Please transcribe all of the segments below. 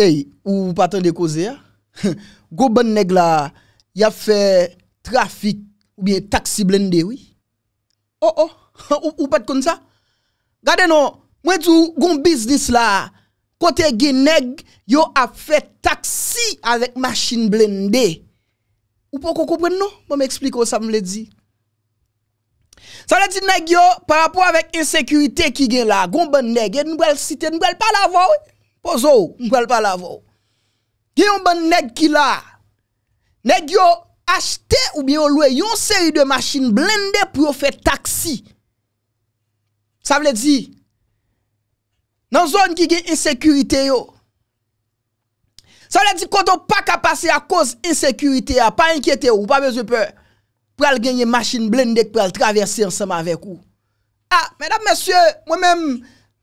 hey, ou pas tant de cause, hein? go bon nèg là, y a fait trafic ou bien taxi blindé, oui. Oh oh, ou, ou pas comme ça. Gardez non, moi tout gon business là, côté gen yo a fait taxi avec machine blindée. Ou pas comprendre non? Moi m'explique ça me le dit. Ça veut dire nèg yo par rapport avec insécurité qui gen là, gon bon nèg, nous va citer, nous pas la voir. Po zou, mwen kwa l pala vò. Gye yon ban neg ki la, neg yo achte ou bi yo lwe yon seri de machin blendè pou yo fè taksi. Sa vle di, nan zon ki gen insekurite yo. Sa vle di, koto pa kapase a koz insekurite ya, pa enkyete yo, ou pa bezye pè, pou al genye machin blendè pou al traversi ansama vek ou. A, mwen ap mèsyè, mwen mèm,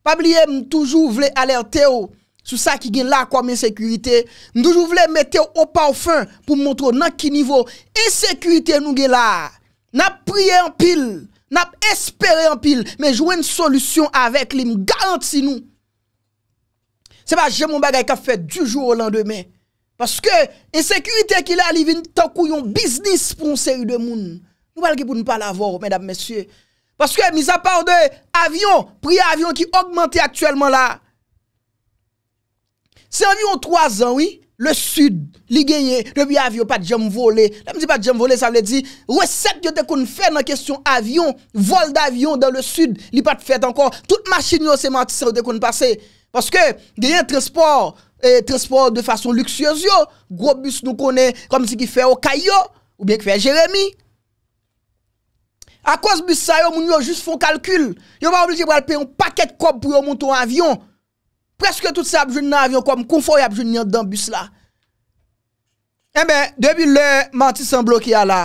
pa bliye mwen toujou vle alerte yo, Sou sa ki gen la kwa men sekurite. Mdouj ou vle mette ou opa ou fin pou mwontro nan ki nivou. En sekurite nou gen la. Nap priye an pil. Nap espere an pil. Men jwenn solusyon avek li m garanti nou. Se pa jem m bagay ka fet dujou ou lan demen. Paske en sekurite ki la li vin tankou yon biznis pou mse yu de moun. Nou bal ki pou nou pa la vor mwen ap mesye. Paske miz apan de avyon, priye avyon ki augmente aktuellement la. C'est environ 3 ans, oui. Le sud, a gagné, depuis avion, pas de jam volé. Là, me dit pas de jam voler, ça veut dire, recette que qu'on fait dans question avion, vol d'avion dans le sud, a pas de fait encore. Toute machine machines c'est menti, ça qu'on passé. Parce que, gagné transport, un transport de façon luxueuse gros bus nous connaît, comme si qui fait au caillot, ou bien qui fait Jérémy. À cause de ça, yo, juste font calcul. Yo pas obligé de payer un paquet de cob pour monter en avion. Preske tout sa apjoun nan avyon kom konfori apjoun nyan dan bus la. Ebe, eh debi le manti san bloki a la.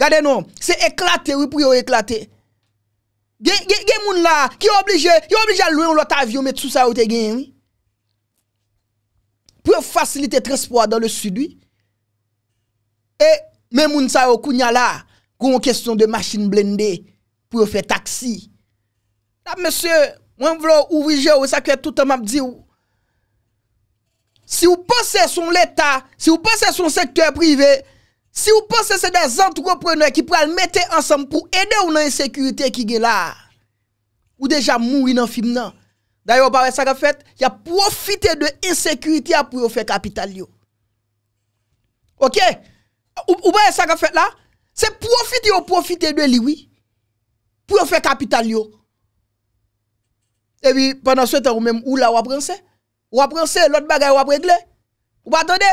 Gade nou, se eklate ou pou yo eklate. Gen moun la ki yo oblije, ki yo oblije a louen ou lot avyon met sou sa oute gen. Pou yo fasilite trespoa dan le sudwi. E, men moun sa yo kounya la, kon kestyon de machin blendé, pou yo fe taksi. Tap ah, mese... Mwen vlo ou vije ou sakwe toutan map di ou. Si ou pose se son l'Etat, si ou pose se son sektur privé, si ou pose se se des antropreneur ki pou al mette ansam pou ede ou nan insekurite ki ge la. Ou deja mou inanfim nan. Dayo ou bawe sakwe fet, ya profite de insekurite ya pou yo fe kapital yo. Ok? Ou bawe sakwe fet la, se profite yo profite de liwi pou yo fe kapital yo. Et puis, pendant ce temps, ou même, ou là, ou a Ou a ça, l'autre bagaille, ou a réglé. Ou attendez,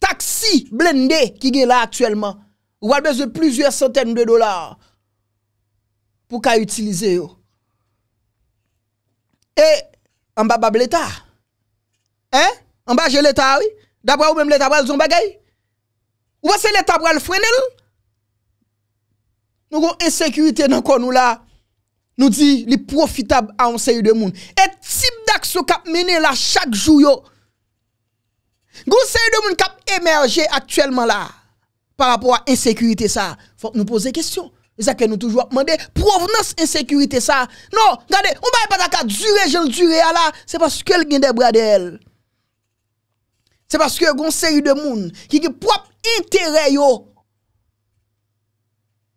taxi blindé qui est là actuellement. Ou a besoin de plusieurs centaines de dollars pour qu'à utiliser. Et, en bas, l'État. Hein? En bas, j'ai l'État, oui. D'après ou même l'État, pral zon bagaille. Ou c'est l'État le freiner? Nous avons insécurité dans le nous là nous dit les profitable à un série de monde et type d'action qui mené là chaque jour yo un série de monde cap émergé actuellement là par rapport à insécurité ça faut nous poser question c'est ça que nous toujours demander provenance insécurité ça non regardez on va pas ta durer genre durer là c'est parce que le des bras d'elle c'est parce que un série de monde qui a propre intérêt yo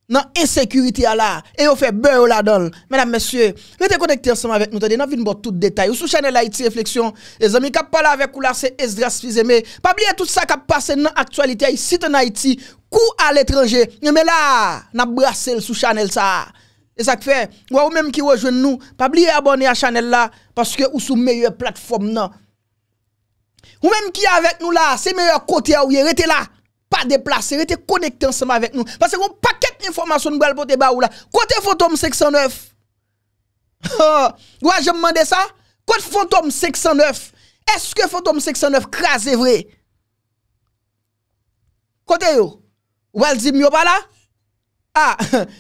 dans l'insécurité là et on fait beurre là-dedans. Mesdames, messieurs, restez connectés ensemble avec nous. Nous avons tout détail. Sous chaîne Haïti Réflexion, les amis qui parlent avec vous là, c'est Esdras Fizeme. Pas oublier tout ça qui passe dans l'actualité ici en Haïti, coup à l'étranger. Mais là, n'a brassé sous Chanel ça. Et ça fait, ou, même qui rejoint nous, pas oublier abonner à Chanel là, parce que ou sous meilleure plateforme non. Ou même qui avec nous là, c'est meilleur côté où vous êtes là. pa deplase, rete konekte ansema vek nou. Pase yon paket informasyon mwen alpote ba ou la. Kote fantom 609? Gwa jen mwende sa? Kote fantom 609? Eske fantom 609 krasi vre? Kote yo? Wale di mwen yo pa la? Ha,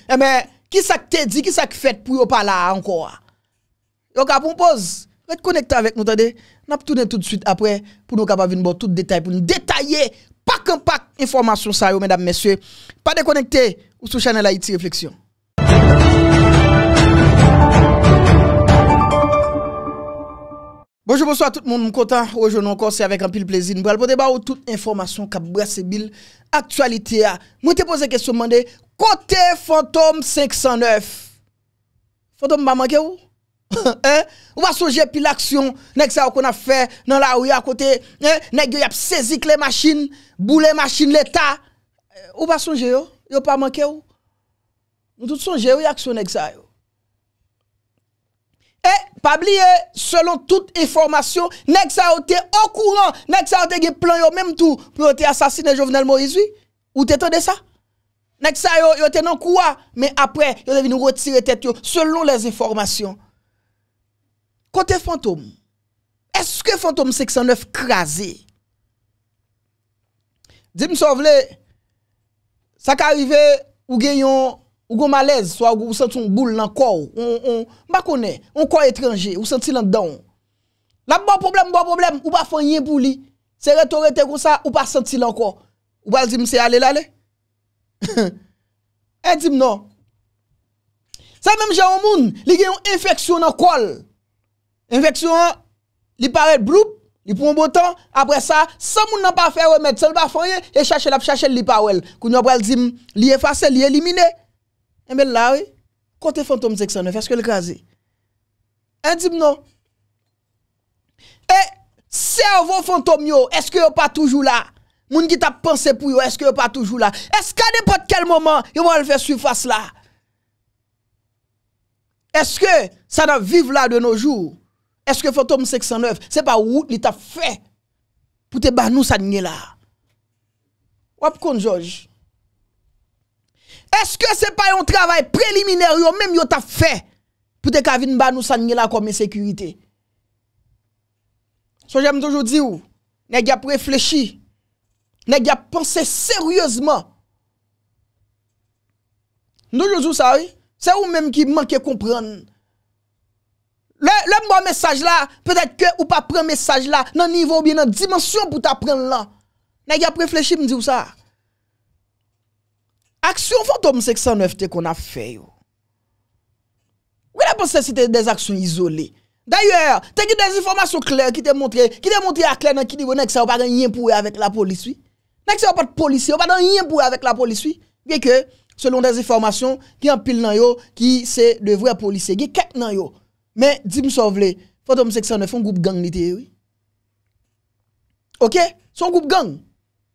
e men, ki sak te di, ki sak fet pou yo pa la anko? Yo kapon pose, rete konekte avek nou tade. Nap tounen tout de suite apre, pou nou kap avin bo tout detay, pou nou detayye pak anpak Informasyon sa yo mèdame mèsyè, pa dekonekte ou sou chanel Haiti Reflexyon. Bonjou bonsoy a tout moun mkota, ojoun an kon se avèk an pil plezine. Bole po deba ou tout informasyon kabou ya sebil, aktualite ah. ya. Mwen te pose kesyon mwande, kote Fantom 509? Fantom ba manke ou? hein? On va songer puis l'action nèg ça qu'on a fait dans la rue à côté, hein? nèg y a saisi les machines, les machines l'état. Eh, On va songer yo, yo pas manqué yo. Nous tous songer a action nèg ça yo. Et eh, pas oublier selon toute information, nèg ça été au courant, nèg ça été plan yo même tout pour te assassiner Jovenel Moïse oui? Ou t'entendez ça? Nèg ça yo yo était dans quoi mais après yo nous retirer tête yo selon les informations. Kote fantom, eske fantom seksan nef krasi? Dime sou vle, sa ka rive ou genyon ou gom alez, ou senti un boule nan kou, ou bakone, ou kou etranje, ou senti lan dan. La mba bon problem, mba bon problem, ou pa fanyen pou li, se reto rete kon sa, ou pa senti lan kou, ou pa zim se alele ale. E dim nou. Sa menm jè ou moun, li genyon infeksyon nan koul, Enveksyon, li paret bloup, li pou moun botan, apre sa, sa moun nan pa fè remèd, sol pa fòye, e chache la p chache li pa wèl. Kou nou ap wèl zim, li efase, li elimine. E mèl la wè, kontè fantom zèk sanè, fè skè lè kwa zè. En zim nou. E, servo fantom yo, eske yo pa toujou la? Moun ki ta panse pou yo, eske yo pa toujou la? Eske anèpote kel moman, yo moun lè fè suiv fòs la? Eske, sa nan viv la de nou jou? Eske Fotom 609 se pa wout li ta fe pou te banou san nye la? Wap konjouj? Eske se pa yon travay preliminèr yon menm yo ta fe pou te kavine banou san nye la komen sekurite? So jèm toujou di ou, ne gya preflechi, ne gya pense seryouzman. Nou jousou sa ou, se ou menm ki manke komprenn? Prends bon message là, peut-être que ou pas prendre message là, nan niveau bien nan dimension pour t'apprendre là. Nèg pas réfléchi me dit ça. Action fantôme 609 qu'on a fait yo. Ou la possibilité c'était des actions isolées. D'ailleurs, t'as des informations claires qui te montré, qui te montré à clair dans qui niveau nèg ça pas rien pour avec la police oui. Nèg ça pas de police, pas rien pour avec la police Bien que selon des informations qui en pile nan yo qui c'est de vrais policiers, qui quelques nan yo. Mais dis-moi sauve Phantom 609 un groupe gang était oui. OK, son groupe gang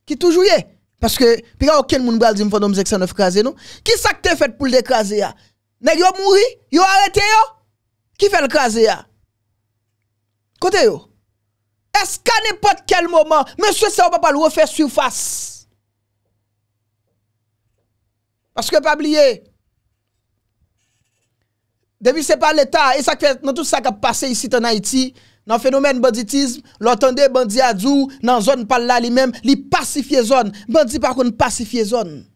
qui toujours est parce que puis aucun monde va dire Phantom 609 crasé non. Qui ça que fait pour l'écraser là Nèg mouru mouri, yo arrêté yo. Qui fait le craser là Côté yo. Est-ce qu'à n'importe quel moment, monsieur ça va pas le refaire surface Parce que pas oublier depuis n'est pas l'État et ça fait dans tout ça qui a passé ici en Haïti, dans le phénomène banditisme, l'entendez bandit a dou dans zone par là lui-même, li la zone, bandit par contre pacifier zone.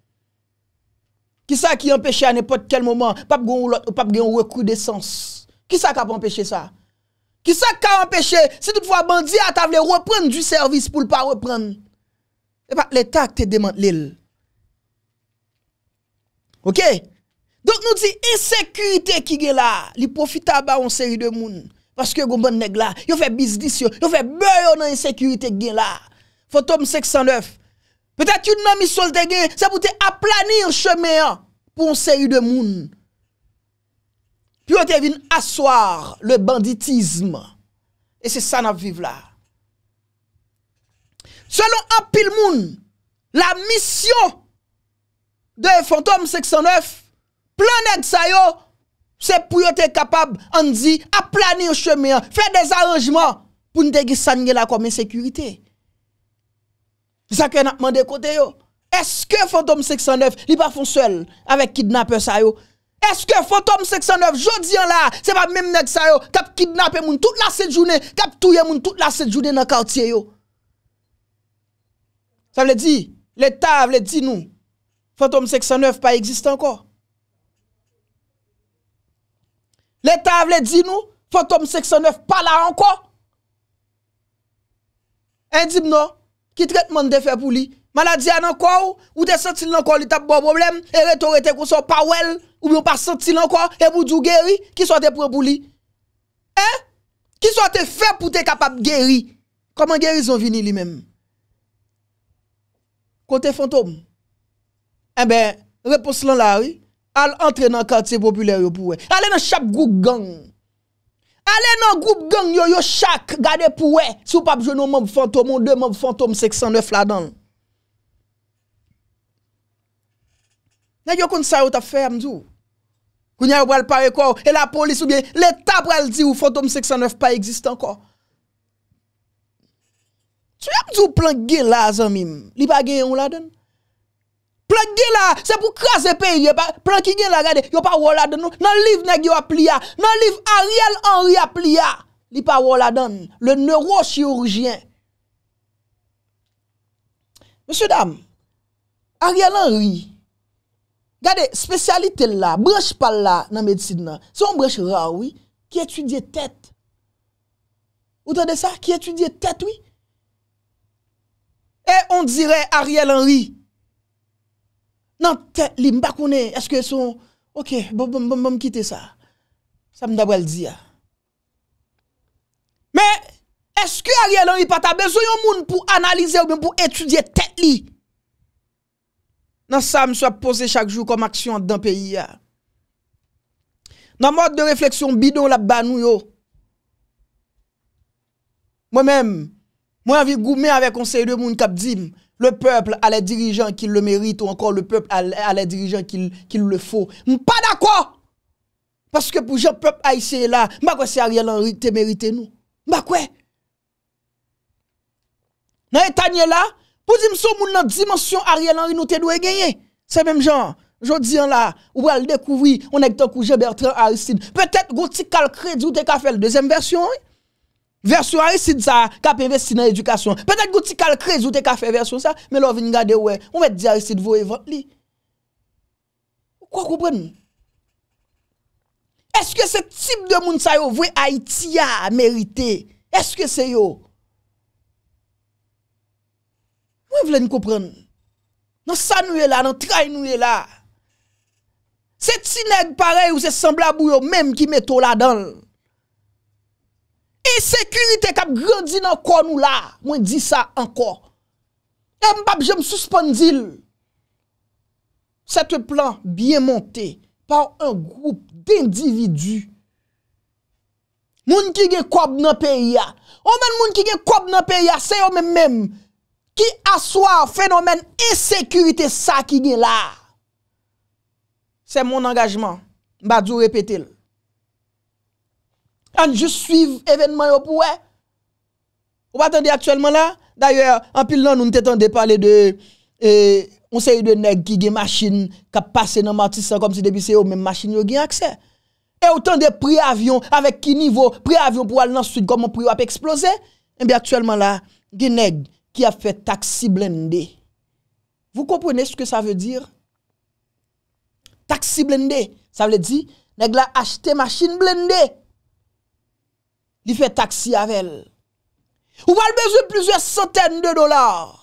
Qui ça qui empêche à n'importe quel moment pas de recrudescence. Qui ça qui a empêché ça Qui ça qui a empêché si toutefois bandit a t'a reprendre du service pour ne pas reprendre. Et pas l'État qui te demande l'île. OK donc nous dit insécurité qui est là, Il profite à une série de moun. parce que gon bon nèg là, yo fait business yo, font fait beurre dans insécurité qui est là. Fantôme 609. Peut-être une mis mission de ça c'est pour te aplanir chemin pour une série de moun. Puis on te venu asseoir le banditisme. Et c'est ça nous vivons là. Selon un pile moun, la mission de Fantôme 609 planèk sa yo, se pou yo te kapab an di, a planir chemè an, fè des aranjman, pou n de gi san nye la komèn sekurite. Zakè nan apman de kote yo, eske fantom 609, li pa fon sel, avek kidnapper sa yo, eske fantom 609, jodi an la, se pa mèm nèk sa yo, kap kidnapper moun, tout la set jounè, kap touye moun, tout la set jounè nan kartye yo. Sa vle di, le ta vle di nou, fantom 609 pa exist anko, Le tavle di nou, fantom 609 pala anko. Endib nou, ki tretman de fe pou li. Maladi an anko ou te sentil anko li tap bo problem. E re to re te konson pa wel ou mi an pa sentil anko. E mou djou geri ki sote pre pou li. Eh? Ki sote fe pou te kapap geri. Koman geri zon vini li men? Kote fantom? Ebe, repos lan la ri. al entre nan karte populer yo pouwe. Ale nan chap goup gang. Ale nan goup gang yo yo chak gade pouwe sou pap jounon moun fantom, moun de moun fantom 609 la dan. Nèk yo kon sa yo ta ferm zou? Koun nye yo pral parekou, e la polis oubyen, le tap pral di ou fantom 609 pa existan kou. Sou yon moun zou plan gen la zan mim, li pa gen yon la dan? Plan là c'est pour craser le pays. Plan ki gen la, gade, y'a pas wò non dans livre Nan liv neg yo ap livre, Ariel Henry a plié. Il Li pa pas Le neurochirurgien. Monsieur dame Ariel Henry, gade, spécialité là là dans la nan médecine nan. Son rare, ra, oui, Qui étudie tête Vous entendez ça qui étudie tête oui. Et on dirait Ariel Henry, Nan tet li mbakounen, eske son, ok, bon bon bon mkite sa. Sa m dabwel di ya. Me, eske a riel an ripata, bezoyon moun pou analize ou mwen pou etudye tet li. Nan sa m sou ap pose chak jou kom aksyon an den peyi ya. Nan mode de refleksyon bidon la banou yo. Mwen men, mwen avi goume ave konsey de moun kap di mwen. Le people a le dirijan ki le merite ou ankon le people a le dirijan ki le fo. Mpada kwa? Paske pou jen peop a yise la, mba kwa se Ariel Henry te merite nou? Mba kwa? Nan yon tanyen la, pou di mson moun nan dimensyon Ariel Henry nou te dou e genye? Se menm jan, jodi an la, ou al dekouvri, ou nèk tan kouje Bertrand Aristide. Petet gouti kal kredi ou te ka fe l dezem versyon yon? Versyon Arisid sa ka pe investi nan edukasyon. Petat gouti kal krez ou te ka fe versyon sa, men lò vini gade wè. Mwen met di Arisid vowe vant li. Mwen kwa koupren? Eske se tip de moun sa yo vwe Haitia merite? Eske se yo? Mwen vle n koupren? Nan san nou e la, nan trai nou e la. Se tsinèg parey ou se sembla bou yo mèm ki meto la danl. E sekurite kap grandin an kon ou la, mwen di sa an kon. E mbap jem suspondil. Sete plan biye monte par an group d'individu. Moun ki gen kob nan perya. Omen moun ki gen kob nan perya, se omen menm. Ki aswa fenomen e sekurite sa ki gen la. Se moun angajman, mbap di repete l. Kan je suiv evenman yo pou we? Ou batande aktuelman la? D'ailleurs, an pil nan nou ne te tende pale de e, on se yi de neg ki gen masin ka pase nan matisan kom se debise yo men masin yo gen aksen. E ou tende pri avyon, avek ki nivou, pri avyon pou al nan suite komon pri yo ap eksplose? En bi aktuelman la, gen neg ki a fe taksi blendé. Vous comprenez ce que sa ve dire? Taksi blendé, sa vele di, neg la achete masin blendé. di fè taksi avèl. Ou val bezou plizwe soten de dolar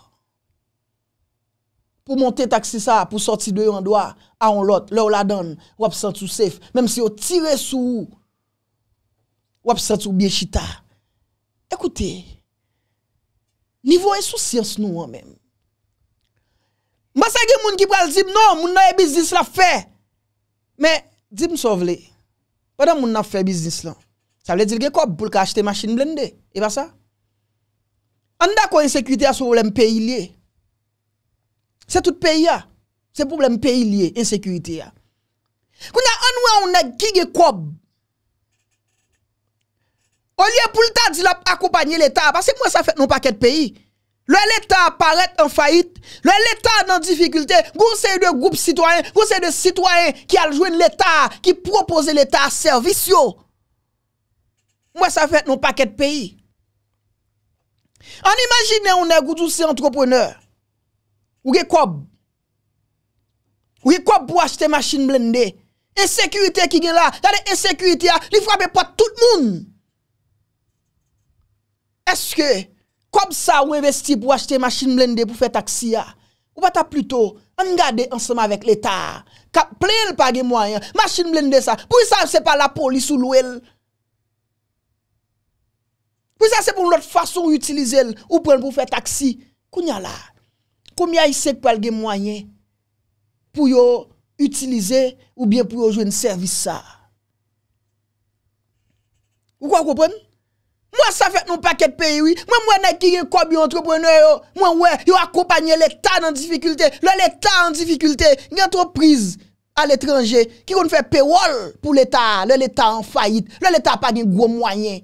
pou monte taksi sa, pou soti de yon doa, a on lot, lè ou la don, wap sentou sef, mèm si ou tire sou ou, wap sentou biechita. Ekoutè, nivou en sou siens nou an mèm. Mbasa gen moun ki pral zib nou, moun nan yon e biznis la fè. Mè, zib msov lè, wè dan moun nan fè biznis lan? Ça veut dire que quoi pour acheter machine blindée. Et pas ça. On a quoi insécurité sur ce problème pays lié. C'est tout pays là. Hein. C'est problème pays lié, insécurité hein. Quand on a on a qui est quoi au lieu pour l'État de accompagner l'État, parce que moi ça fait non paquet de pays. le L'État apparaît en faillite, le l'État en difficulté, conseil de groupes citoyens, conseil de citoyens qui a joué l'État, qui propose l'État à service. Yo. Mwen sa fèt nou paket peyi. An imagine ou ne goutou se antroponeur. Ou ge kob. Ou ge kob pou achete machine blendé. E sekurite ki gen la. Tade e sekurite ya. Li fwa be pot tout moun. Eske. Kob sa ou investi pou achete machine blendé pou fè taksi ya. Ou pata pluto. Angade ansama vek l'Etat. Kap plen l page mwayen. Machine blendé sa. Pou y sa se pa la polis ou l ouel? Ou sa se pou nou lot fason ou utilize ou pren pou fè taksi. Kou nyan la? Koumya yisek pou algè mwanyen pou yo utilize ou bien pou yo jwen servisa? Ou kwa koupen? Mwen sa fèt nou paket peyiwi. Mwen mwen ek yon kobyo antroponoye yo. Mwen mwen yon akopanyen l'Etat nan difikultè. Lè l'Etat nan difikultè. Yon entreprise al etranje ki kon fè peyol pou l'Etat. Lè l'Etat an fayit. Lè l'Etat pa gen gwo mwanyen.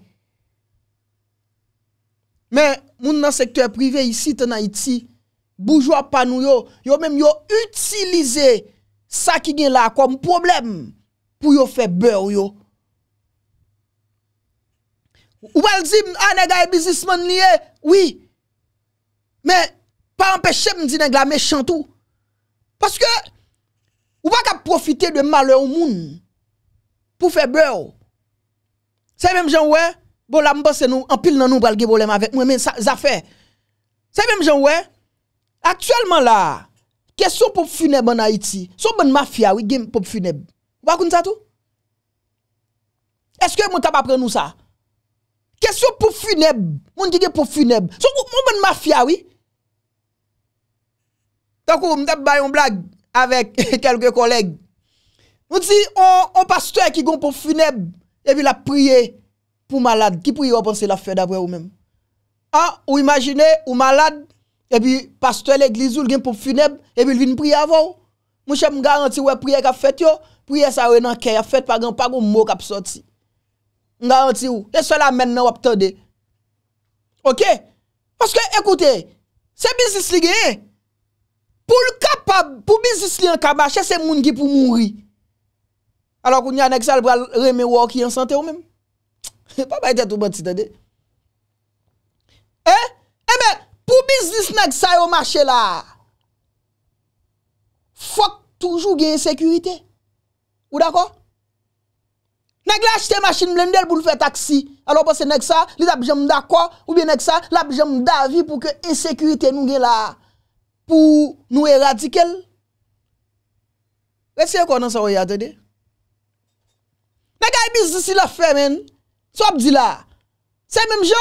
Men, moun nan sektor privé isi tena iti, boujwa panou yo, yo men yo utilize sa ki gen la kom problem pou yo febeur yo. Ou wèl zim, ane ah, gaye bizisman liye, oui, men, pa anpeche mdine glame chantou. Paske, ou wèl ka profite de malè ou moun pou febeur. Se men jen wè, Bo la mbose nou, anpil nan nou bral ge bolem avek, mwen men zafen. Se mwen jen wè, aktuellement la, kesyon pou funeb an Haiti, sou mwen mafya wè wi gen pou funeb. Wakoun sa tou? Eske mwen tap apren nou sa? Kesyon pou funeb, mwen di gen pou funeb, sou mwen mafya wè. Wi? Toko mwen tap bayon blag, avek kelke koleg. Mwen ti, o pastoy ki gon pou funeb, e vi la priye, pou malade, ki pou yon panse la fèd avè ou mèm. Ha, ah, ou imagine, ou malade, ebi, pastou el eglizou, l gen pou fineb, ebi l vin pri avè ou, mou chè m garanti wè pri e ka fèt yo, pri e sa wè nan kè ya fèt, pa gen pa goun mou kap soti. M garanti wè, lè sò la men non, nan wap tè de. Ok? Paske, ekoute, se bizis li gen, pou l kapab, pou bizis li an kama, chè se moun ki pou moun ri. Alò kou nyanèk sal, bral remè wò ki yon sante ou mèm. Pa pa ite tou bè ti tè de. E, e eh? eh, mè, pou biznis mèk sa yo mache la, fok toujou gen yon sekurite. Ou dako? Mèk lè achte masjin blendel pou nou fè taksi, alò pou se mèk sa, li la pje mdakwa, ou bi mèk sa, la pje mdavi pou ke yon sekurite nou gen la, pou nou eradikel. Wè se yo konan sa yo yate de? Mèk a yon biznis yon la fè men, mèk a yon biznis yon la fè men, So ap di la, se mèm jò,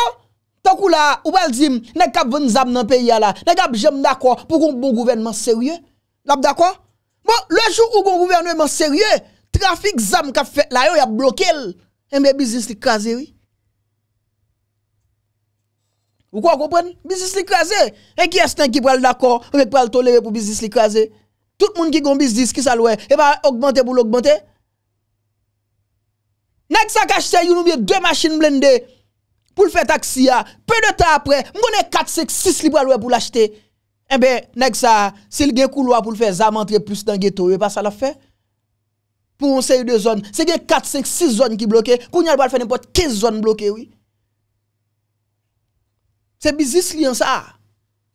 tonkou la, ou wèl di m, nek ap vèm zam nan pey ya la, nek ap jèm d'akò pou kon bon gouvernment seryè, lap d'akò? Bon, le jò ou kon gouvernment seryè, trafik zam ka fè, la yon yap blokèl, e mè bizis li krasè wè. Ou kwa gòpèn? Bizis li krasè, enki esten ki pral d'akò, enki pral tolere pou bizis li krasè. Tout moun ki kon bizis, ki sal wè, e pa augmente pou l'augmente, Nèk sa kache se yon oumye dwe machin blendè pou l fè taksi ya, pè de ta apre, mwenè 4, 5, 6 li pwa l wè pou l achete. E eh bè, nèk sa, se l gen kou l wè pou l fè, zam antre plus nan ghetto, wè e pa sa la fè? Pou onse yon 2 zon, se gen 4, 5, 6 zon ki bloke, kou nyal bal fè nèpot 15 zon bloke, wè. Se bizis li an sa.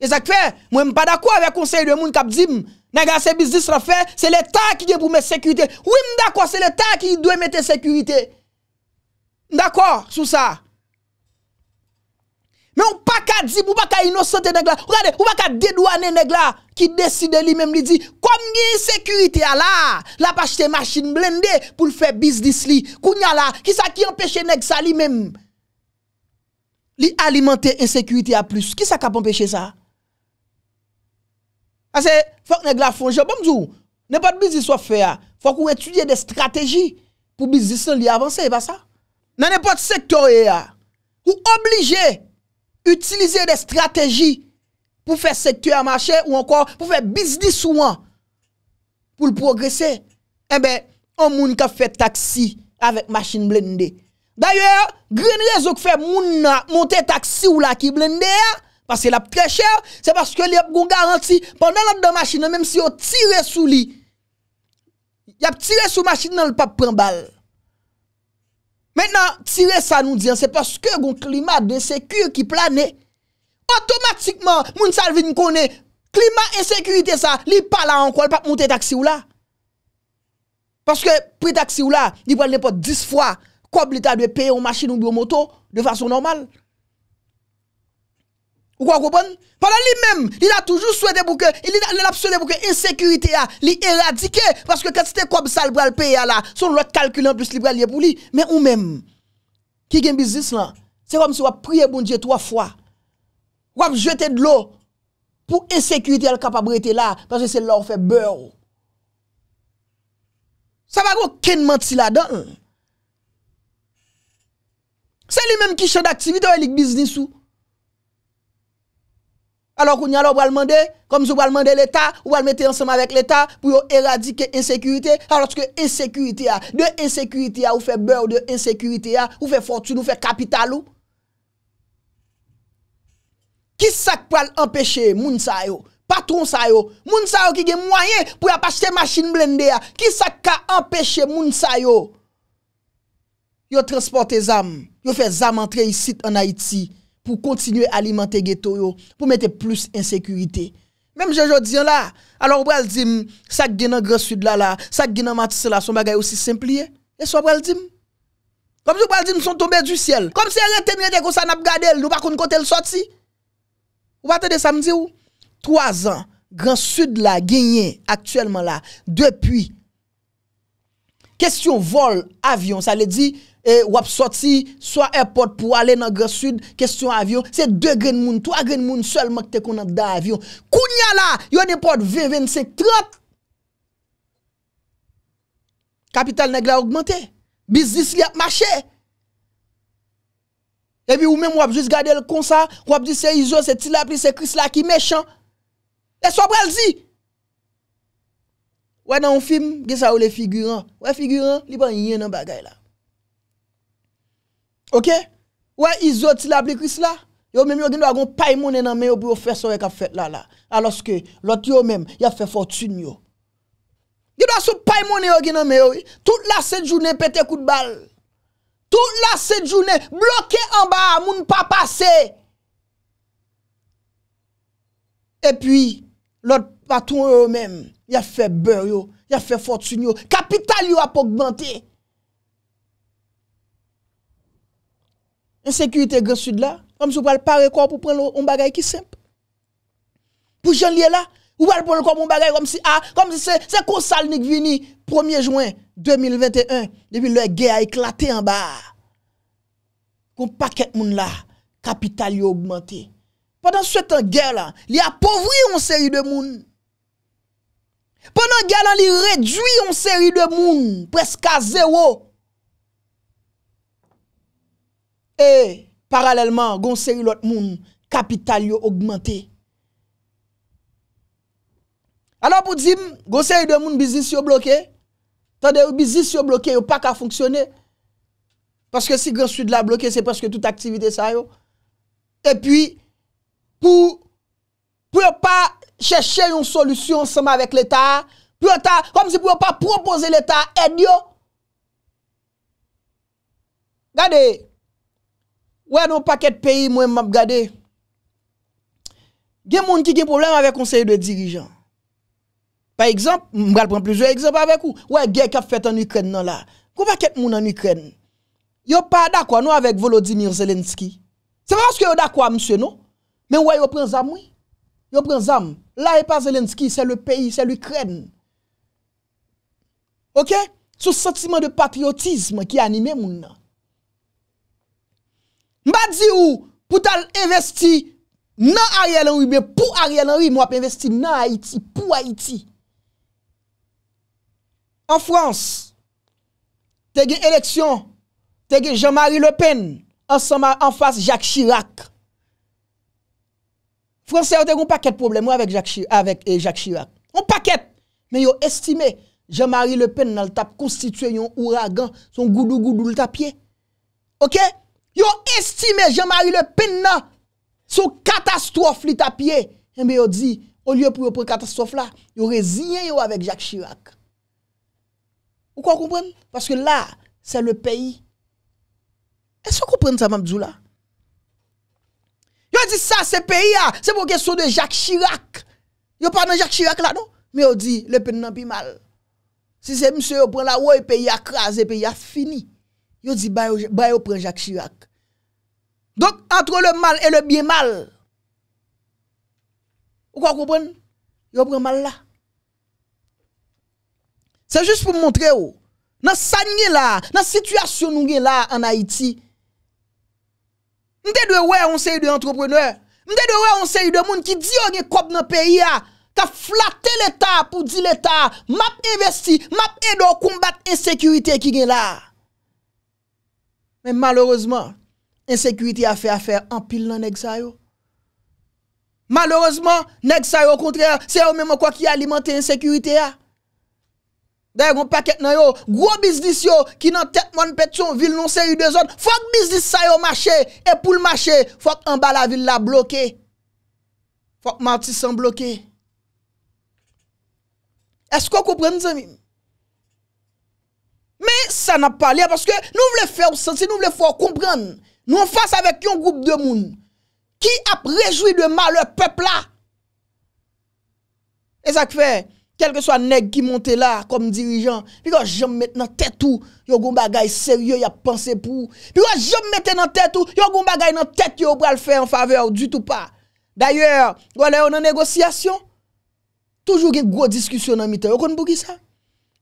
E zak fè, mwen m pa da kwa vek onse yon moun kap zim. Nèk sa se bizis la fè, se l etan ki gen pou mè sekurite. Wim da kwa, se l etan ki dwe mète sekurite. D'accord, sur ça. Mais on pas qu'à dire, on pas qu'à innocenter nèg là. on pas qu'à dédouaner nèg qui décide lui-même lui dit comme une sécurité là, la pas acheter machine blindée pour faire business li. Kounya là, qui ça qui empêche nèg ça lui-même li alimenter insécurité à plus. Qui ça qui empêcher ça Parce que faut que nèg là font bon n'y N'est pas de business soit faire. Hein. Faut qu'on étudie des stratégies pour business li avancer, pas ça nan epote sektor e a, ou oblije, eh utilize de strategi, pou fe sektor a machè, ou ankon pou fe biznis ou an, pou l progresè, ebe, an moun ka fe taksi, avek machin blendè. D'ayor, grenye zok fe moun a, monte taksi ou la ki blendè a, pas se la pou tre chè, se paske li ap goun garanti, pandan ap de machin, an menm si yo tire sou li, yap tire sou machin nan l pap pren bal, Menan, tire bon sa nou diyan, se paske goun klimat de sekuy ki plane, otomatikman moun salvi nou kone, klimat e sekuy te sa, li pala an kwa l pa moun te taksi ou la. Paske pri taksi ou la, li pwede ne pot 10 fwa kwa blita de peye ou machin ou biomoto de fason normal. Vous comprenez Pendant lui-même, il a toujours souhaité pour que il a, pour que insécurité a ah, parce que quand c'était comme ça le bras le pays là, son l'autre calcul en plus libre pour lui, mais ou même qui gagne business là, c'est comme si on prier bon Dieu trois fois. On jeter de l'eau pour insécurité elle capable rester là parce que c'est là on fait beurre. Ça va aucun menti là-dedans. C'est lui-même qui chante d'activité avec business ou alok ou nyalo wale mande, kom zo wale mande l'Etat, wale mette ansama vek l'Etat, pou yo eradike insekurite, aloske insekurite ya, de insekurite ya, ou fe beur de insekurite ya, ou fe fortune, ou fe kapital ou, kisak pou al empeshe moun sa yo, patron sa yo, moun sa yo ki gen mwayen, pou ya pa chete maschine blende ya, kisak ka empeshe moun sa yo, yo transporte zam, yo fe zam antre yi sit an Haiti, pour continuer à alimenter ghetto pour mettre plus insécurité. Même je dis là, alors vous va dire ça qui dans grand sud là là, ça qui dans matisse là, son bagage aussi simple. Et ça va dire comme si on allez dire sont tombés du ciel. Comme si elle était comme ça n'a gardé, nous pas connait côté le sorti. Ou ça attendre samedi ou Trois ans grand sud là gagné actuellement là depuis question vol avion, ça veut dire E wap soti so airport pou ale nan gresud, kestyon avyon, se 2 gren moun, 3 gren moun, sol mak te konan da avyon. Kounya la, yo ne port 20, 25, 30. Kapital negre a augmenté, bizis li ap mache. Debi ou men wap jis gade l kon sa, wap di se izo, se ti la pli, se kris la ki mechant. E sobrelzi. Wè nan ou film, gisa ou le figuran. Wè figuran, li ban yon nan bagay la. Ok, wè izoti la plekwis la, yo mèm yo gen do a gon pay mounen nan mè yo pou yo fè sò wè ka fèt la la, alòske lot yo mèm ya fè fòrtun yo. Gen do a sou pay mounen yo gen nan mè yo, tout la sè jounen pète kout bal, tout la sè jounen bloke an ba moun pa pase. E pwi, lot patoun yo mèm ya fè bè yo, ya fè fòrtun yo, kapital yo apok bante. Insécurité Grand Sud là, comme si vous parlez pas corps pour prendre un bagage qui simple. Pour jean là, vous parlez prendre comme un bagage comme si, ah, comme si c'est nique vini 1er juin 2021, depuis la guerre a éclaté en bas. Qu'on paquet moun là, capital a augmenté. Pendant ce temps guerre là, il a appauvri une série de gens. Pendant guerre là, il réduit une série de gens, presque à zéro. E paralelman, gonseri lout moun kapital yo augmente. Ano pou dizim, gonseri lout moun bizis yo bloke, tade yo bizis yo bloke yo pa ka funksyone, paske si gonseri lout la bloke, se paske tout aktivite sa yo. E pi, pou yo pa cheshe yon solusyon seman vek l'Etat, pou yo pa, kom si pou yo pa propose l'Etat, en yo. Gade, Ouais, non, pas de pays, moi, m'a regardé. Il y a des gens qui ont des problèmes avec le conseil de dirigeants. Par exemple, je vais prendre plusieurs exemples avec vous. Ouais, guerre qui a fait en Ukraine, non, là. Comment de gens en Ukraine? Yo pas d'accord, avec Volodymyr Zelensky. C'est parce que yo d'accord, monsieur, non? Mais ouais, yo prend zam, oui. Yo prend zam. Là, a pas Zelensky, c'est le pays, c'est l'Ukraine. OK? Ce sentiment de patriotisme qui anime moun nan. Mba di ou pou tal investi nan Ariel Henry, men pou Ariel Henry, mwa pou investi nan Haiti, pou Haiti. An Frans, tege eleksyon, tege Jean-Marie Le Pen, an soma an fas Jacques Chirac. Fransè an tege ou paket problemo avèk Jacques Chirac. Ou paket, men yo estime Jean-Marie Le Pen nan tap konstituè yon ouragan, son goudou goudou l tapye. Ok? yo estime Jean-Marie Le Pen sou katastrofe li tapye. Yon eh, bi yo di, o liyo pou yo pre katastrofe la, yo reziye yo avek Jacques Chirac. Ou kwa kompren? Paske la, se le peyi. E so kompren sa mamdou la? Yo di sa, se peyi ah, la, se pou geso de Jacques Chirac. Yo pa nan Jacques Chirac la nou? Mi yo di, Le Pen nan pi mal. Si se msè yo pren la, woy peyi akra, se peyi a fini. Yo di, bay yo pren Jacques Chirac. Donc, entre le mal et le bien mal, vous comprenez Vous prenez mal là. C'est juste pour montrer, dans là, dans la situation nous là en Haïti, nous avons ouais on d'entrepreneurs, de entrepreneurs, nous avons ouais on de monde qui disent on est dans le pays a flatté l'État pour dire l'État, m'a investi, m'a aidé à combattre l'insécurité qui est là. Mais malheureusement, Ensekurite a fe a fe anpil nan neg sa yo. Malorozman, neg sa yo kontre a, se yo mè mè kwa ki alimante ensekurite a. Dè yon paket nan yo, gro bizdis yo ki nan tet moun pet son vil non se yon de zon. Fok bizdis sa yo mache, e poul mache, fok anba la vil la bloke. Fok mati san bloke. Esko koupren zan mi? Me sa nan pa li a, paske nou vle fe ou sensi, nou vle fok kouprenn. Nous en face avec un groupe de monde qui a réjoui de mal le peuple là. Et ça fait, quel que soit nèg qui monte là comme dirigeant, puis quand maintenant mettre dans tête tout, yo gon bagay sérieux, y a pensé pour. Puis quand maintenant mettre dans tête tout, yo gon bagay dans tête yo pour le faire en faveur du tout pas. D'ailleurs, voilà on en négociation. Toujours une grosse discussion dans mitan. Vous connaissez pour ça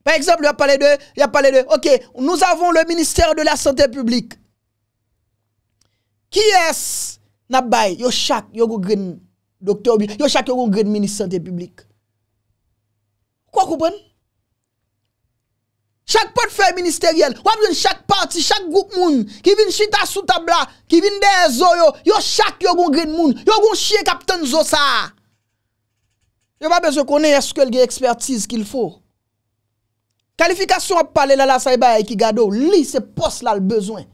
Par exemple, il a parlé de il a parlé de OK, nous avons le ministère de la santé publique. Ki es nabay yo chak yo goun gwen doktor bi, yo chak yo goun gwen minisante publik. Kwa koupen? Chak portfe ministeriel, wap gen chak parti, chak goun moun, ki vin chita sou tabla, ki vin den zo yo, yo chak yo goun gwen moun, yo goun chie kapten zo sa. Yo wap bez yo konen eskel de ekspertise kil fo. Kalifikasyon ap pale la la saibaye e ki gado, li se pos la l bezwen.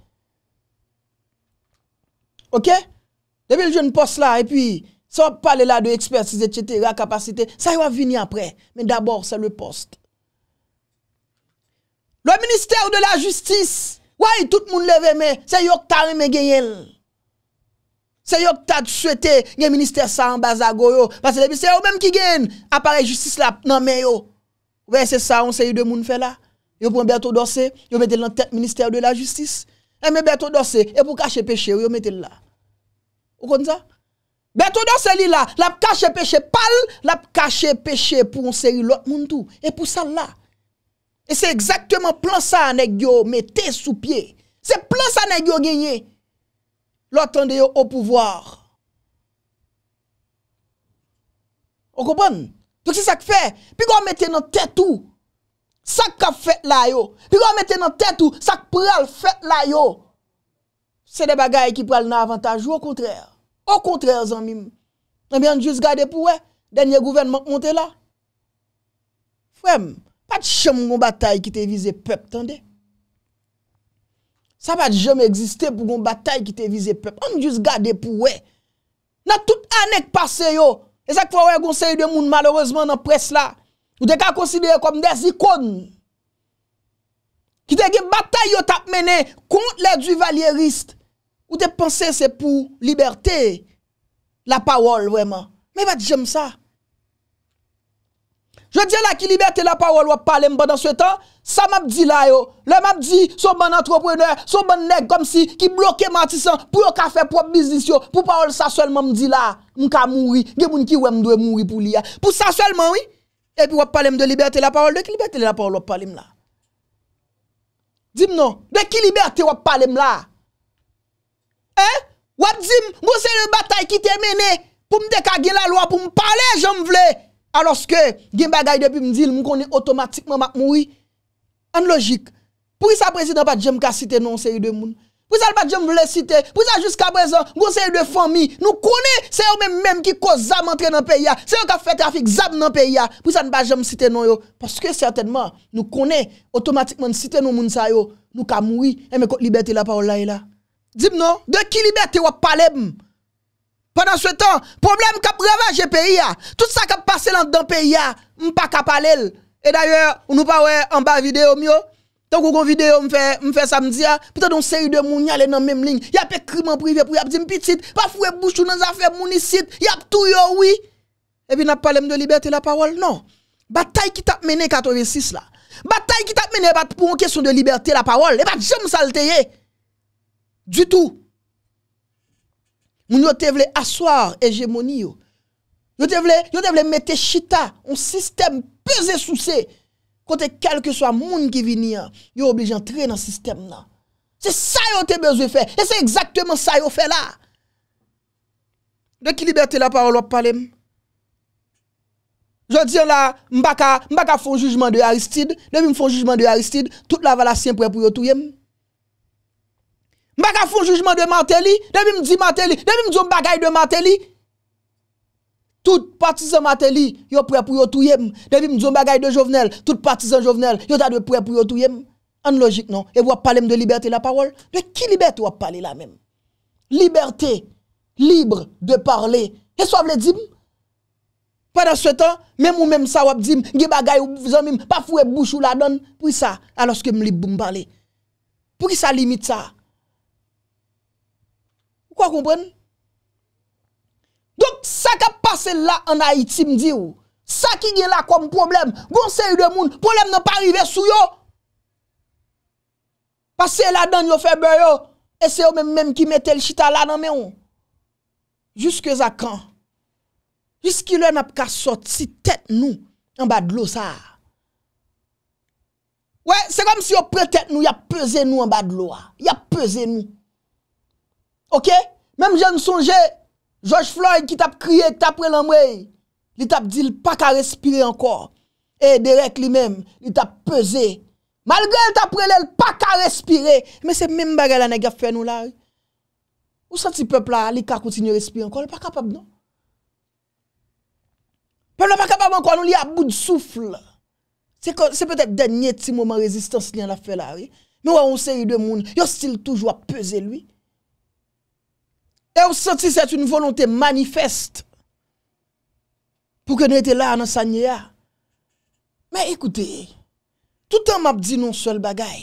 OK Depuis le jeune poste là, et puis, ça parler là de expertise, etc., capacité, ça va venir après. Mais d'abord, c'est le poste. Le ministère de la Justice, ouais, tout le monde lève, mais c'est Yok Tarim gagner. c'est yon qui souhaité le ministère ça en bas à goyo. Parce que c'est eux même qui gagne appareil justice là non mais yo. Ouais, c'est ça, on sait de monde fait là. Yo prend Berto Dossé, yo mettez dans tête ministère de la justice. E me beto dosè, e pou kache peche ou yo metel la. Ou kon za? Beto dosè li la, la pou kache peche pal, la pou kache peche pou onse yu lot moun tou. E pou sa la. E se eksektouman plan sa anek yo metè sou pie. Se plan sa anek yo genye. Lot ane yo ou pouvoar. Ou kon bon? Dok se sak fe, pi kon metè nou tetou. Sak ka fèt la yo Pi gwa mette nan tèt ou sak pral fèt la yo Se de bagay ki pral nan avantaj Ou kontrè Ou kontrè zanmim Ami eh anjouz gade pou we Denye gouvenman monte la Fwem, pati chèm goun batay ki te vize pep Tande Sa pati jom egziste pou goun batay Ki te vize pep Anjouz gade pou we Nan tout anek pase yo E sak fwa we goun se yu de moun malorosman nan pres la Ou de ka konsidere kom des ikon. Ki de ge batay yo tap mene kont le du valierist. Ou de pense se pou liberte la parol weman. Me va di jem sa. Je di la ki liberte la parol wap pale mba dan se tan. Sa map di la yo. Le map di sou ban antropreneur. Sou ban neg kom si ki bloke matisan. Pou yo ka fe prop biznis yo. Pou parol sa selman mdi la. Mka mwoui. Ge moun ki wem dwe mwoui pou li ya. Pou sa selman wii. Epi wap pale m de liberte la parol, de ki liberte la parol wap pale m la Dim non, de ki liberte wap pale m la Wap dim, mwen se yon batay ki temene Pou m de ka gen la lwa pou m pale jom vle Aloske gen bagay depi m dil m koni otomatikman mak mwi An logik Pou yisa prezident pati jem kasi tenon se yon demoun Pwisa l ba jom vle site, pwisa jiska brezon, mgon se yon defon mi. Nou kone se yon men menm ki ko zam antre nan peya. Se yon ka fete afik zam nan peya, pwisa l ba jom site non yo. Paske certainman, nou kone otomatikman site non moun sa yo. Nou ka moui, e eh, me kote libeti la pa ou la e la. Dib non, de ki libeti wap paleb. Pendan sou etan, problem kap ravaje peya. Tout sa kap pase lan dan peya, mpa kap alel. E daye, ou nou pa we en ba video myo. Tant qu'on vidéo, me fait samedi, hein. peut-être une série de moun sont dans même ligne. Y a pas crime privé pour y'a a dit petite, pas foué bouche dans affaires moun ici, y a tout yo oui. Et puis n'a pas de liberté la parole non. Bataille qui t'a mené 86 là. Bataille qui t'a mené pour une question de liberté la parole, et pas jamais salteye. Eh. Du tout. Moun yo te vle asseoir hégémonie yo. Yo te vle, mettre chita, un système pesé sous ses kontè kelke swa moun ki vini an, yo oblijan tre nan sistem nan. Se sa yo te bezwe fe, se se ekzaktouman sa yo fe la. De ki liberte la parol wap pale m. Je diyan la, mbaka, mbaka fon jujman de Aristide, devim fon jujman de Aristide, tout la valasyen pre pou yo touye m. Mbaka fon jujman de Martelly, devim di Martelly, devim di mbaka yi de Martelly. Tout partisan mateli yo prêt pour yo touyer. Depuis on bagay de Jovenel, tout partisan Jovenel, yo ta de prêt pour yo touyer. En logique non, et vous parlez de liberté la parole, de qui liberté vous parlez là même Liberté libre de parler. Et vous voulez dire pendant ce temps, même ou même ça vous dit, Ge bagay ou zanmim, pas fouer bouche ou la donne, pour ça alors que me libre parler. Pour ça limite ça Vous comprenez Donk sa ka pase la an a itim di ou. Sa ki gen la kom problem. Gon se yu de moun. Problem nan pa arrive sou yo. Pase la dan yo feber yo. Ese yo men menm ki metel chita la nan men ou. Juske zakan. Juski le nan pa ka sot si tet nou. An bad lo sa. Wey, se kom si yo pre tet nou. Ya peze nou an bad lo. Ya peze nou. Ok? Menm jen sonje... George Floyd ki tap kriye, tap re lan mwenye, li tap di li pa ka respire anko, e direk li men, li tap pese, malgre li tap prele, li pa ka respire, men se mè mbare la nega fè nou la, ou sa ti pèp la li ka kouti nyo respire anko, li pa kapab nan? Pèp la pa kapab anko, nou li a bout soufle, se petèp denye ti mouman rezistans li an la fè la, nou an ou seri de moun, yo stil toujwa pese lwi, E ou senti set une volonté manifeste pou ke nou ete la anan sa nye ya. Men ekoute, tout an map di nou sol bagay.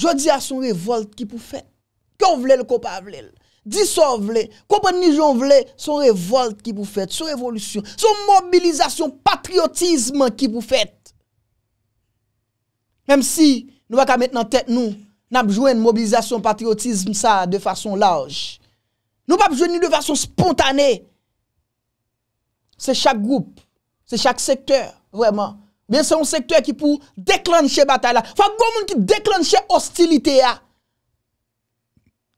Jodi a son revolt ki pou fet. Kon vle l, kon pa vle l. Di son vle, kon pa nijon vle, son revolt ki pou fet, son revolution, son mobilizasyon patriotisme ki pou fet. Mem si nou waka met nan tet nou nap jwen mobilizasyon patriotisme sa de fason lajj. Nou pa pou jweni de vasyon spontane. Se chak goup, se chak sektèr, vwèman. Men se yon sektèr ki pou deklanche batay la. Fak goun moun ki deklanche ostilite ya.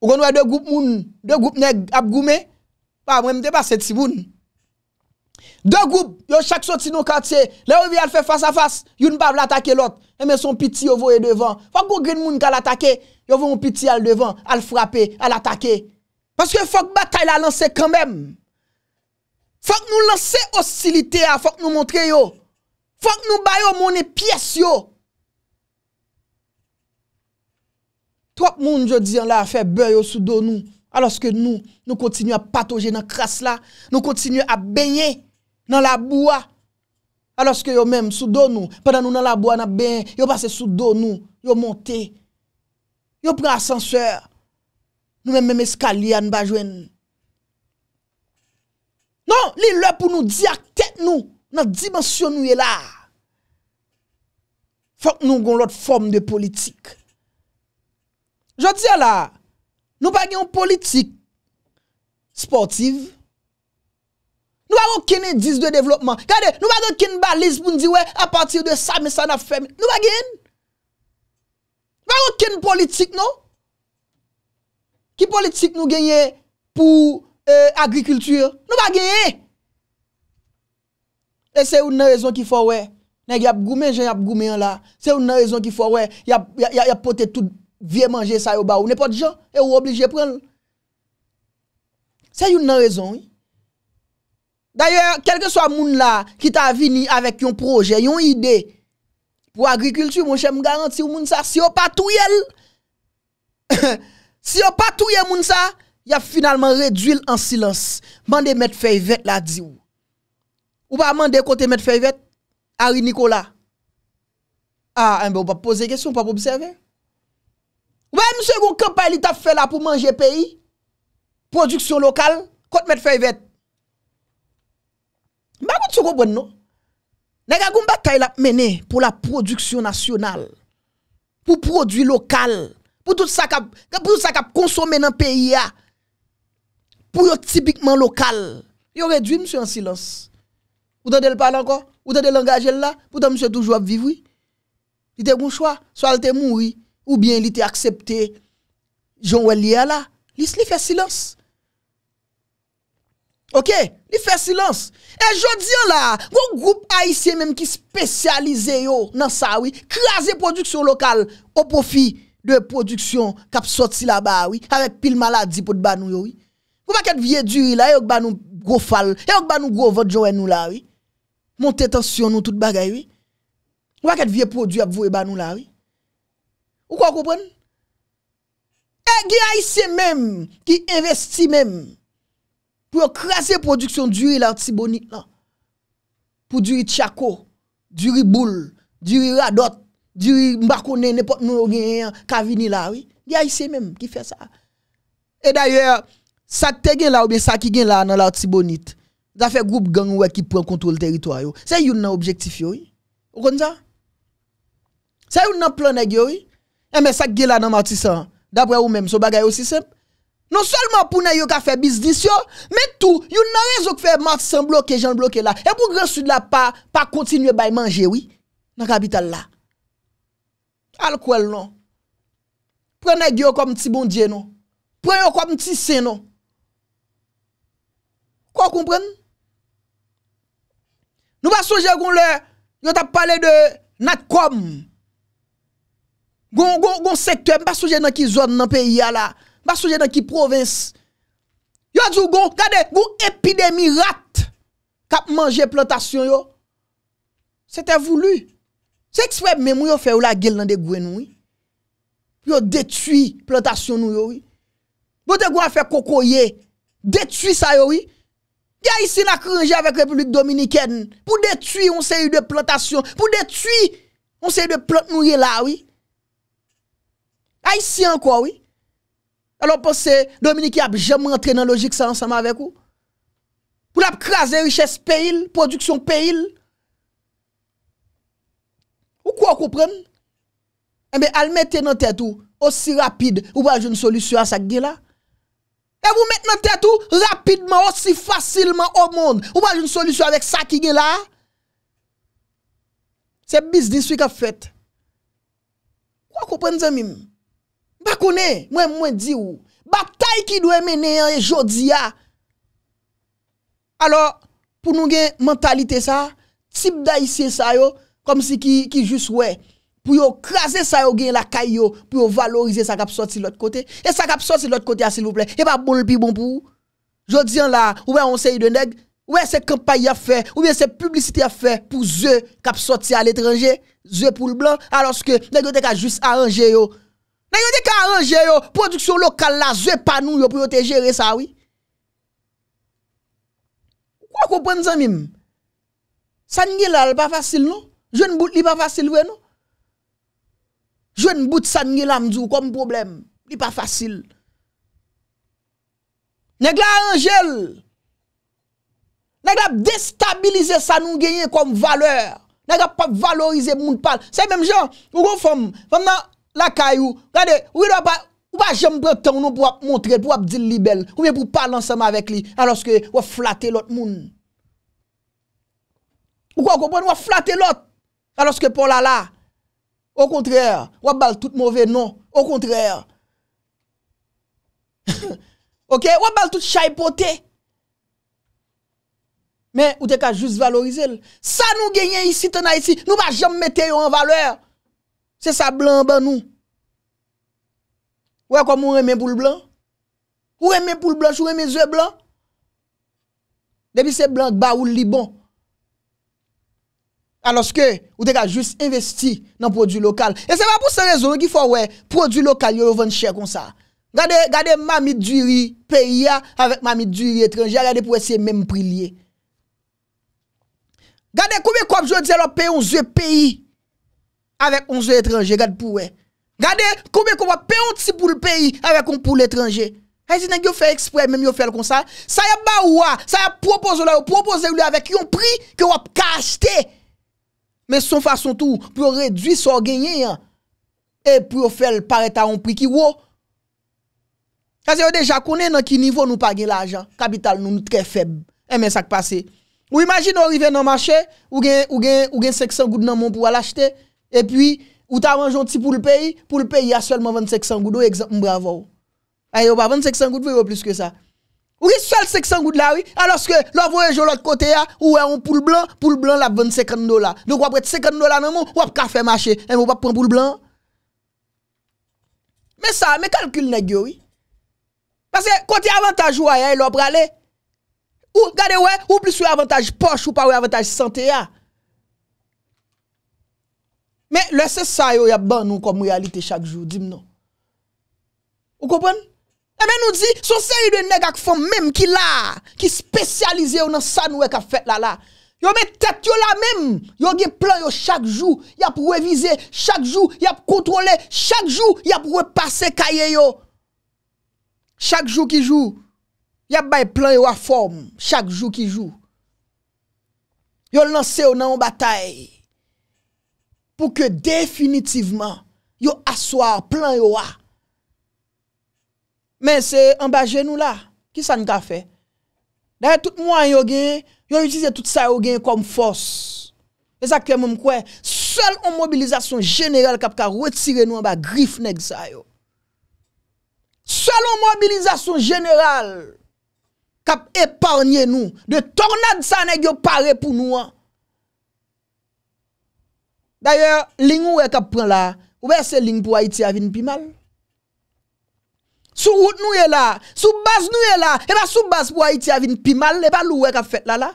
O kon wè de goup moun, de goup neg ap goume, pa mwen mde baset si moun. De goup, yo chak sot si nou kantye, lè wè vi al fè fasa fasa, yon pa vl atake lot. Men son piti yo vwè devan. Fak goun moun ki al atake, yo vwè moun piti al devan, al fwrape, al atake. Paske fok batay la lanse kanmem. Fok nou lanse hostilite a, fok nou montre yo. Fok nou bayo mounen piyes yo. Trok moun jo diyan la a fe beyo sou do nou. A loske nou, nou kontinu a patoje nan kras la. Nou kontinu a beye nan la boua. A loske yo menm sou do nou. Pendan nou nan la boua nan beye, yo pase sou do nou. Yo monte. Yo pren asanseur. Nou mè mè mè skalye an bajwen Non, li lè pou nou di ak tek nou Nan dimensyon nou e la Fok nou goun lot form de politik Jotia la Nou bagen yon politik Sportiv Nou bagen yon kene diz de devlopman Kade, nou bagen yon kene baliz Boun diwe apatil de sami sana fem Nou bagen Bagen yon kene politik nou Ki politik nou genye pou e, agrikultur? Nou ba genye. E se yon nan rezon ki fwa wey. Neg yap goume jen, yap goume yon la. Se yon nan rezon ki fwa wey. Yap pote tout, vie manje sa yo ba ou. Ne pot jan, e ou oblije pren. Se yon nan rezon. D'ayon, kelke so a moun la, ki ta vini avèk yon proje, yon ide, pou agrikultur, moun chèm garanti yon moun sa si yo patou yel. Eheh. Si yon pas tout le monde ça, y a finalement réduit en silence. Mandez mettre feuille la di ou. Ou pas mandé côté mettre feuille Harry Nicolas. Ah, eh ben, on pas poser question, pas observer. Ouais, monsieur, vous kampay il t'a fait là pour manger pays. Production locale, contre mettre feuille verte. Bah, vous comprenez, non? Nèg a une bataille la mener pour la production nationale. Pour produit local pou tout sa kap konsome nan peyi ya, pou yo tipikman lokal, yo redwi mswe an silans. Ou tan del pwale ankon, ou tan del langaje l la, pou tan mswe toujwa ap vivwi, li bon te moun chwa, sou al te moun wou, ou bien li te aksepte, joun wè li ya la, li se li fè silans. Ok, li fè silans. E jodian la, wou goup aisyen menm ki spesyalize yo nan sa wii, krasi produksyon lokal, opofi, de production qui sorti là-bas, oui, avec pile maladie pour ba nous, oui. Vous pas vieux dur là, et ba nous gros fal, et ba nous gros vote joie nous là, oui. Montez tension nous tout bagay oui. Vous pas produit à vous ba nous là, oui. Ou quoi comprendre les eh, même qui investit même pour craser production d'huile la là. Pour du chaco, du boule du radot Diri, m'bakone, n'importe nous, gen, kavini là, oui. y ici même qui fait ça. Et d'ailleurs, ça te gen là, ou bien ça qui gen là, dans la Tibonite, ça fait groupe gang ouais qui prend contrôle territoire, C'est un objectif, oui. Vous comprenez ça? C'est un plan, oui. Et eh, mais ça gen là dans Matissan, d'après vous même, ce bagay aussi simple. Non seulement pour nous qui fait business, yo mais tout, il a raison qui fait Matissan bloqué, Jean bloqué là. Et pour grand sud la pas, pas continuer à manger, oui, dans la capitale là. Alkol non. Prenye gyo kom ti bondye non. Prenye kom ti sen non. Kwa kompren? Nou ba souje kon le, yo tap pale de natkom. Gon sektem, ba souje nan ki zon nan peyi ala. Ba souje nan ki provins. Yo djou gon, gade, goun epidemi rat kap manje plantasyon yo. Se te voulou. Seksweb mèmou yo fè ou la gèl nan de gwen nou yi. Yo detui plantasyon nou yi. Bote gwen fè koko ye, detui sa yo yi. Ya isi lakranje avèk Republik Dominikèn. Pou detui, on se yi de plantasyon. Pou detui, on se yi de plant nou yi la yi. A isi an kwa yi. Alò pou se Dominikèn ap jèm entrenan logik sa ansam avèk ou. Pou ap kras de richès peyil, produksyon peyil. Ou kwa koupren? Ebe al mette nan tet ou, osi rapide, ou waj un solusyon a sak gen la? Ebe ou mette nan tet ou, rapidman, osi fasilman, ou waj un solusyon a sak gen la? Se bisdis wika fet. Kwa koupren zemim? Bakone, mwen mwen di ou, batay ki dwe mene an e jodi ya. Alo, pou nou gen mentalite sa, tip da isye sa yo, comme si qui qui juste ouais pour yo craser ça yo gen la caillou pour yo valoriser ça kap sorti l'autre côté et ça kap sorti l'autre côté s'il vous plaît et pas bon le plus bon pour dis là ouais on sait de nèg ouais c'est campagne a fait ou bien c'est publicité a fait pour eux kap sorti à l'étranger eux pour le blanc alors que nèg te juste arranger yo nèg te arranger yo production locale là eux pas nous yo pour te gérer ça oui quoi comprendre ça même ça n'est pas facile non Jwen mboute li pa fasil wè nou? Jwen mboute sa nye lamdou kom problem. Li pa fasil. Nèk la anjel. Nèk la destabilize sa nou genye kom valeur. Nèk la pa valorize moun pal. Se mèm jan, wè kon fòm, fòm nan la kayou, rade, wè pa jèm pè ton nou pou ap montre, pou ap di li bel, wè pou pal ansèm avèk li, nan loske wè flate lot moun. Wè kon konpon, wè flate lot. Ta loske pon la la. Ou kontrèr, wap bal tout mouve non. Ou kontrèr. Ou bal tout chay potè. Men, ou te ka just valorize l. Sa nou genyen isi, tena isi. Nou ba jom mette yo an valèr. Se sa blan ban nou. Ou a kom ou remen pou l blan? Ou remen pou l blan, chou remen zè blan? Depi se blan ba ou li bon. Aloske, ou te ka jous investi nan prodjou lokal. E se va pou se rezon, ki fwa wè, prodjou lokal yo vant chè kon sa. Gade, gade mami djuri peyi ya, avèk mami djuri etranje, gade pou wè se mèm pri liye. Gade, koumè koum jò di zè lò pey on zè peyi, avèk on zè etranje, gade pou wè. Gade, koumè koum wè pey on tsi pou l'peyi, avèk on pou l'etranje. Hai, si nan yo fè eksprèm, mèm yo fèl kon sa. Sa ya ba wè, sa ya propose lè, yo propose lè avèk yon pri Men son fason tou, pou yo redwi so genyen, e pou yo fel pare ta yon pri ki wo. Kaze yo deja konen nan ki nivou nou pagyen la ajan. Kapital nou nou tre feb. Eh, e men sak pase. Ou imagine yo riven nan mache, ou gen 500 gout nan moun pou wala chete, e pi ou ta ranjonti pou l'peyi, pou l'peyi ya selman 2600 gout do, ek zan mbravo. A yo ba 2600 gout vwe yo plus ke sa. Ou ki sel seksan gout lawi, aloske lò vò yon jò lò kote ya, ou wè yon pou l'blan, pou l'blan lò ap vèm seken do la. Lò wè pou et seken do la nan moun, wè ap kafe mache, mè wè ap pèm pou l'blan. Mè sa, mè kalkil negyo wè. Pase kote avantage wè yon lò pralè. Ou gade wè, ou plis wè avantage poche, ou pa wè avantage sante ya. Mè lò se sa yon yon ban nou kom yon alite chak jò, dim nou. Ou kopon? E eh ve nou di, sou se yi de nega ki fòm mem ki la. Ki spesyalize yo nan san we ka fèt la la. Yo me tèt yo la mem. Yo gen plan yo chak jou. Yap we vize, chak jou, yap kontrole, chak jou, yap we pase kaye yo. Chak jou ki jou. Yap bay plan yo a fòm, chak jou ki jou. Yo lansè yo nan w batay. Po ke definitivman yo aswa plan yo a. Men se ambaje nou la. Ki sa nou ka fe? Da e tout mwen yo gen, yo yon itize tout sa yo gen kom fos. E sa kwen mwen mwen kwen, sol on mobilizasyon jeneral kap ka retire nou an ba grif neg sa yo. Sol on mobilizasyon jeneral kap eparnye nou. De tornad sa neg yo pare pou nou an. Da ye, ling ou e kap pren la, ou e se ling pou a iti avin pi mal? Sou route nou e la, sou bas nou e la, e pa sou bas pou a iti avin pimal, e pa lou we ka fet la la.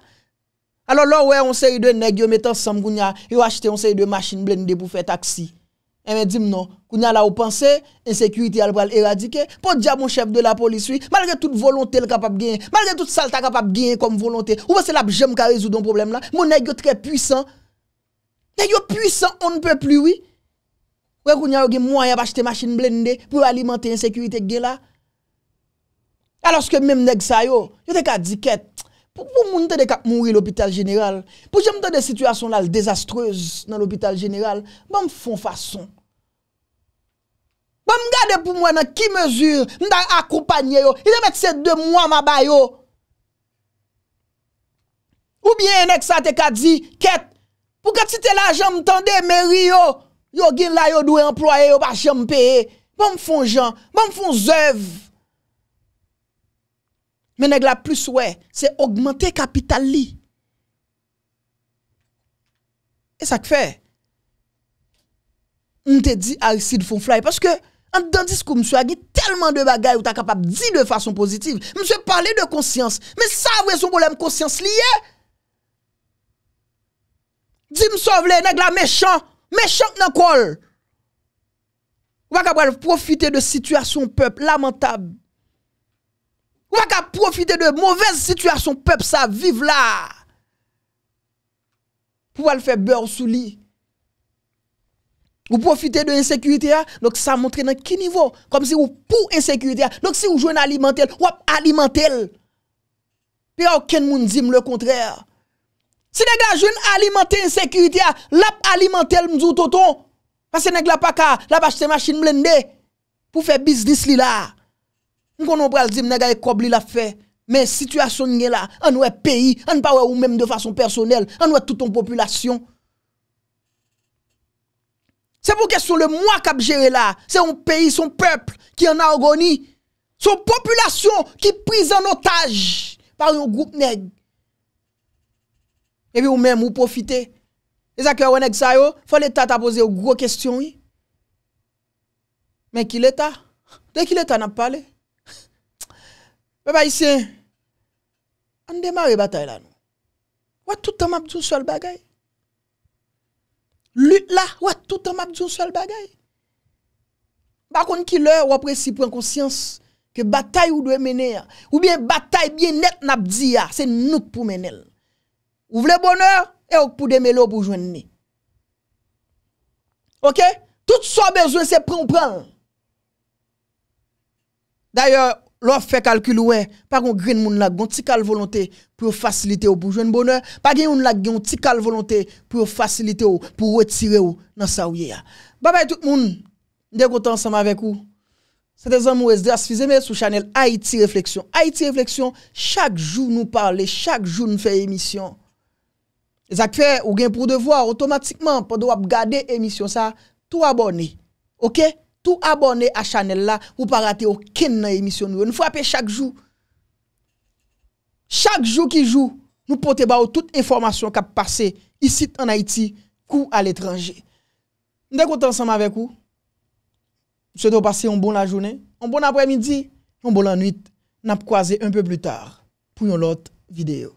Alors lò we, on se y de negyo metan sam koun ya, yo achete, on se y de machine blender pou fe taksi. E me di mnon, koun ya la ou panse, insecurity al pral eradike, pou diya moun chef de la poliswi, malre tout volontel kapap gen, malre tout salta kapap gen kom volontel, ou pe se la pjem ka rezou don problem la, moun negyo tre puisan, negyo puisan, on ne pe pli wii. wè kou nyan yon gen mwen yon ap achete machin blendè pou alimante yon sekurite gen la. A loske mèm neg sa yo, yo te ka di ket, pou moun te de kap mounri l'hôpital general, pou jèm te de situasyon lal dezastreuse nan l'hôpital general, ba m'fon fason. Ba m'gade pou mwen nan ki mèzure mwen akoupanye yo, yon te met se de mwen mabay yo. Ou bien neg sa te ka di ket, pou katite la jèm tende mèri yo, Yo gin la yo dwe employe, yo pa chan mpeye. Ba m fon jan, ba m fon zöv. Men neg la plus wè, se augmente kapital li. E sa k fè? M te di a y si dfon flay. Paske, an dan diskou m sou agi, telman de bagay ou ta kapap di de fason pozitiv. M sou pale de konsyans. Men sa wè sou bolem konsyans li ye. Di m sou vle neg la mechan. Méchant dans kol. Ou Vous pouvez profiter de situation peuple lamentable. Ou pas profiter de mauvaise situation peuple ça vive là. Pour le faire beurre sous lit. Vous profitez de l'insécurité hein. donc ça montre dans quel niveau comme si vous pour insécurité hein. donc si vous jouez alimentaire ou alimentaire. Puis aucun monde dit le contraire. Se neg la joun alimente insekiritya, lap alimente el mzou toton. Pase neg la paka, la pa chete machin mlen de, pou fe biznis li la. Mwen konon pral zim neg a ye kob li la fe. Men, situasyon nge la, an wè peyi, an pa wè ou men de fason personel, an wè touton populasyon. Se pou kesyon le mwa kap jere la, se yon peyi, son pepl, ki yon a orgoni, son populasyon, ki priz an otaj, par yon goup neg. et puis même vous profiter. Et ça que on avez ça Il faut l'état t'a poser une gros question oui. Mais qui l'état De qui l'état n'a parlé Papa ici on démarre la bataille là nous. Ou tout le temps m'a dit seul bagay. Lutte là, ou tout le temps m'a dit seul bagay. Par contre qui l'heure ou après si prend conscience que bataille ou doit mener ou bien bataille bien net n'a dit ah, c'est nous pour mener. Ou vle bonheur, et ou pou de melo pour joindre. OK? Tout soit besoin c'est prendre prendre. D'ailleurs, l'offre fait calcul ouais, pas gon green moun la gon tikal volonté pour faciliter ou pour joindre bonheur, pas gen la gon tikal volonté pour faciliter ou pour retirer ou dans sa ya. Bye bye tout le monde. Ndé content ensemble avec vous. C'était Zamou Esdras Fizeme sur Chanel Haïti Réflexion. Haïti Réflexion, chaque jour nous parler, chaque jour nous fait émission. E zak fè, ou gen pou devwa, otomatikman, pou do ap gade emisyon sa, tou abone. Ok? Tou abone a chanel la, ou pa rate ou ken nan emisyon nou. Nou fwa apè chak jou. Chak jou ki jou, nou pote ba ou tout informasyon kap pase isi an Haiti, kou al etranje. Ndèk wote ansanm avek ou? Mwen se te wopase yon bon la jounen? Yon bon apremidi? Yon bon lan nwit? Nap kwaze un peu plu tar pou yon lot videyo.